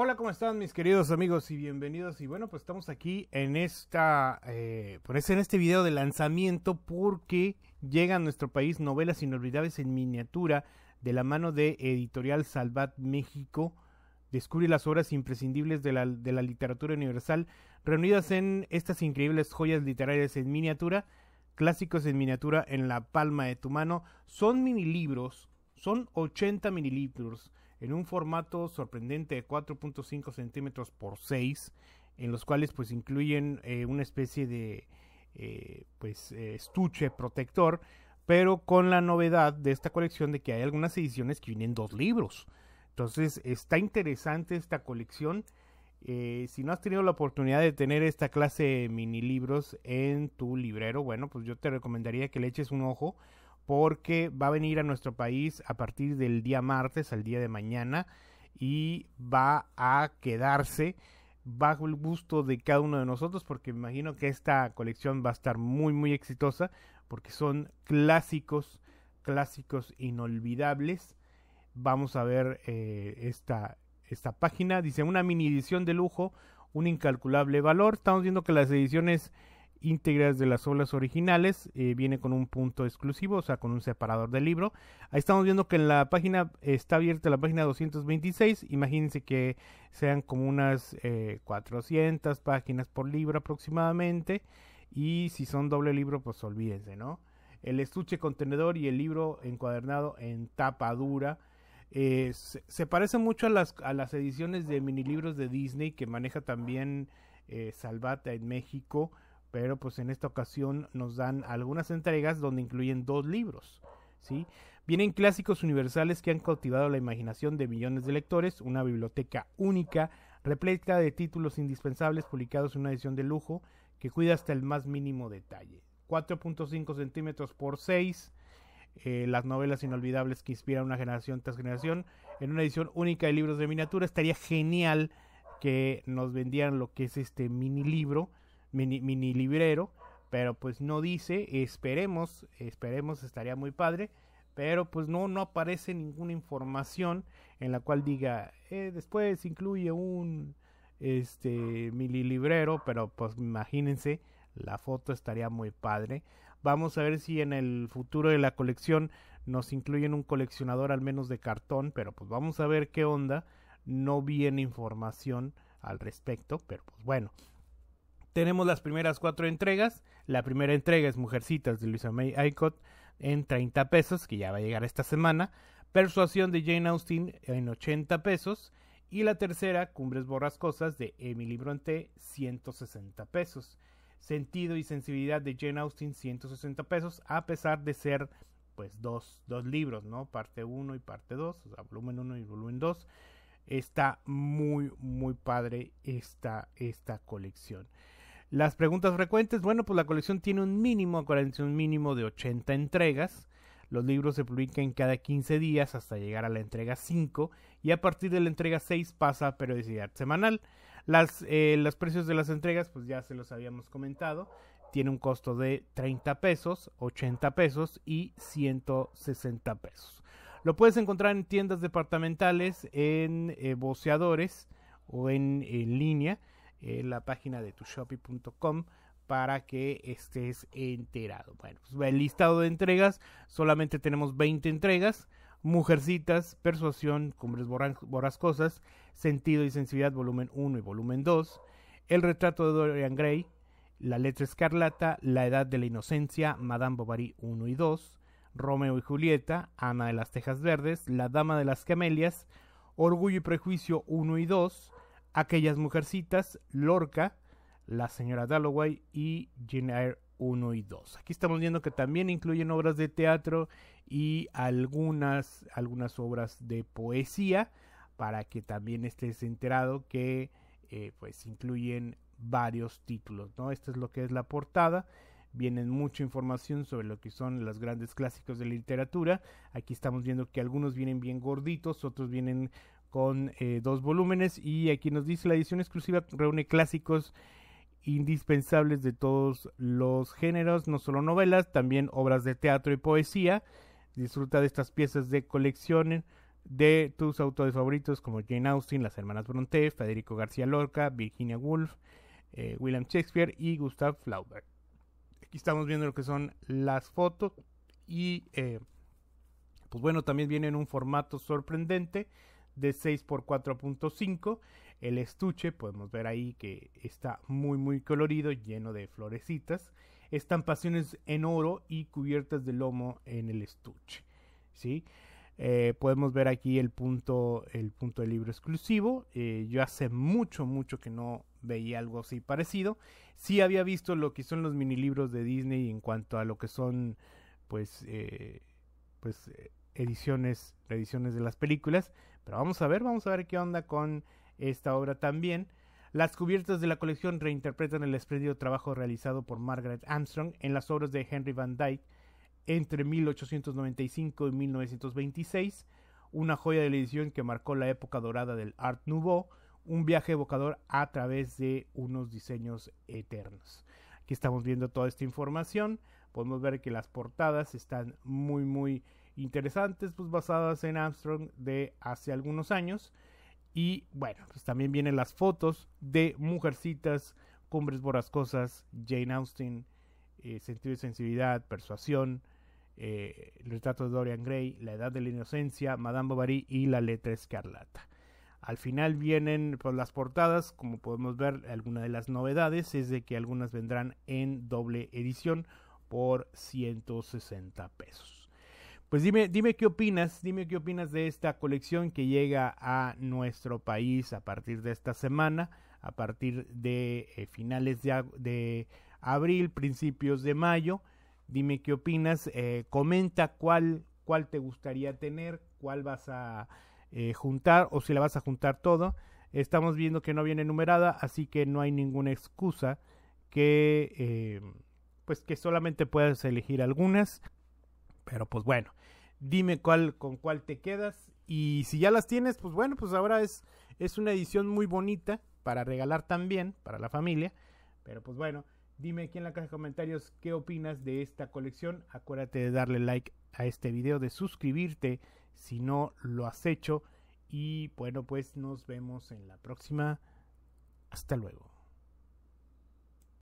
Hola, ¿cómo están mis queridos amigos y bienvenidos? Y bueno, pues estamos aquí en esta, eh, pues en este video de lanzamiento porque llega a nuestro país novelas inolvidables en miniatura de la mano de Editorial Salvat México. Descubre las obras imprescindibles de la, de la literatura universal reunidas en estas increíbles joyas literarias en miniatura, clásicos en miniatura en la palma de tu mano. Son minilibros, son 80 minilibros en un formato sorprendente de 4.5 centímetros por 6, en los cuales pues incluyen eh, una especie de eh, pues eh, estuche protector, pero con la novedad de esta colección de que hay algunas ediciones que vienen dos libros. Entonces está interesante esta colección. si no has tenido la oportunidad de tener esta clase de mini libros en tu librero, bueno, pues yo te recomendaría que le eches un ojo porque va a venir a nuestro país a partir del día martes al día de mañana y va a quedarse bajo el gusto de cada uno de nosotros porque me imagino que esta colección va a estar muy muy exitosa porque son clásicos clásicos inolvidables vamos a ver eh, esta esta página dice una mini edición de lujo un incalculable valor estamos viendo que las ediciones íntegras de las obras originales. Eh, viene con un punto exclusivo, o sea, con un separador de libro. Ahí estamos viendo que en la página está abierta la página 226. Imagínense que sean como unas eh, 400 páginas por libro aproximadamente. Y si son doble libro, pues olvídense, ¿no? El estuche contenedor y el libro encuadernado en tapa dura. Eh, se, se, parece mucho a las, a las ediciones de minilibros de Disney que maneja también eh, Salvata en México pero pues en esta ocasión nos dan algunas entregas donde incluyen dos libros. ¿sí? Vienen clásicos universales que han cautivado la imaginación de millones de lectores, una biblioteca única, repleta de títulos indispensables publicados en una edición de lujo que cuida hasta el más mínimo detalle. 4.5 centímetros por 6, eh, las novelas inolvidables que inspiran una generación tras generación, en una edición única de libros de miniatura, estaría genial que nos vendieran lo que es este mini libro mini, librero, pero pues no dice, esperemos, esperemos, estaría muy padre, pero pues no, no aparece ninguna información en la cual diga, eh, después incluye un este mini librero, pero pues imagínense, la foto estaría muy padre. Vamos a ver si en el futuro de la colección nos incluyen un coleccionador al menos de cartón, pero pues vamos a ver qué onda. No viene información al respecto, pero pues bueno, tenemos las primeras cuatro entregas. La primera entrega es Mujercitas de Luisa May Icott en 30 pesos, que ya va a llegar esta semana. Persuasión de Jane Austen en 80 pesos. Y la tercera, Cumbres Borrascosas de Emily Bronte, 160 pesos. Sentido y sensibilidad de Jane Austen, 160 pesos, a pesar de ser pues dos, dos libros, ¿no? Parte 1 y parte 2, o sea, volumen 1 y volumen 2. Está muy, muy padre esta, esta colección. Las preguntas frecuentes, bueno, pues la colección tiene un mínimo, acuérdense, un mínimo de 80 entregas. Los libros se publican cada 15 días hasta llegar a la entrega 5 y a partir de la entrega 6 pasa a periodicidad semanal. Las, eh, los precios de las entregas, pues ya se los habíamos comentado, tiene un costo de 30 pesos, 80 pesos y 160 pesos. Lo puedes encontrar en tiendas departamentales, en eh, boceadores o en línea en la página de Tushopi.com para que estés enterado. Bueno, pues el listado de entregas, solamente tenemos 20 entregas. Mujercitas, Persuasión, Cumbres Borrascosas, Sentido y Sensibilidad, volumen 1 y volumen 2, El retrato de Dorian Gray, La letra escarlata, La edad de la inocencia, Madame Bovary 1 y 2, Romeo y Julieta, Ana de las Tejas Verdes, La dama de las Camelias, Orgullo y Prejuicio 1 y 2, aquellas mujercitas, Lorca, la señora Dalloway y Jane Eyre 1 y 2. Aquí estamos viendo que también incluyen obras de teatro y algunas, algunas obras de poesía para que también estés enterado que eh, pues incluyen varios títulos, ¿no? Esto es lo que es la portada. Vienen mucha información sobre lo que son los grandes clásicos de la literatura. Aquí estamos viendo que algunos vienen bien gorditos, otros vienen con eh, dos volúmenes y aquí nos dice la edición exclusiva reúne clásicos indispensables de todos los géneros, no solo novelas, también obras de teatro y poesía. Disfruta de estas piezas de colección de tus autores favoritos como Jane Austen, las hermanas Bronte, Federico García Lorca, Virginia Woolf, eh, William Shakespeare y Gustav Flaubert. Aquí estamos viendo lo que son las fotos y eh, pues bueno, también viene en un formato sorprendente de 6 por 4.5. El estuche, podemos ver ahí que está muy muy colorido, lleno de florecitas, estampaciones en oro y cubiertas de lomo en el estuche. ¿sí? Eh, podemos ver aquí el punto, el punto de libro exclusivo. Eh, yo hace mucho, mucho que no veía algo así parecido. Sí había visto lo que son los minilibros de Disney en cuanto a lo que son, pues, eh, pues ediciones, de las películas. Pero vamos a ver, vamos a ver qué onda con esta obra también. Las cubiertas de la colección reinterpretan el espléndido trabajo realizado por Margaret Armstrong en las obras de Henry Van Dyke entre 1895 y 1926, una joya de la edición que marcó la época dorada del Art Nouveau, un viaje evocador a través de unos diseños eternos. Aquí estamos viendo toda esta información, podemos ver que las portadas están muy muy interesantes, pues basadas en Armstrong de hace algunos años. Y bueno, pues también vienen las fotos de Mujercitas, Cumbres Borrascosas, Jane Austen, eh, Sentido de Sensibilidad, Persuasión, eh, El retrato de Dorian Gray, La Edad de la Inocencia, Madame Bovary y La Letra Escarlata. Al final vienen por pues, las portadas, como podemos ver, algunas de las novedades es de que algunas vendrán en doble edición por 160 pesos. Pues dime, dime qué opinas, dime qué opinas de esta colección que llega a nuestro país a partir de esta semana, a partir de eh, finales de, abril, principios de mayo. Dime qué opinas, eh, comenta cuál, cuál te gustaría tener, cuál vas a eh, juntar o si la vas a juntar todo. Estamos viendo que no viene numerada, así que no hay ninguna excusa que pues que solamente puedas elegir algunas. Pero pues bueno, dime cuál, con cuál te quedas. Y si ya las tienes, pues bueno, pues ahora es, es una edición muy bonita para regalar también para la familia. Pero pues bueno, dime aquí en la caja de comentarios qué opinas de esta colección. Acuérdate de darle like a este video, de suscribirte si no lo has hecho. Y bueno, pues nos vemos en la próxima. Hasta luego.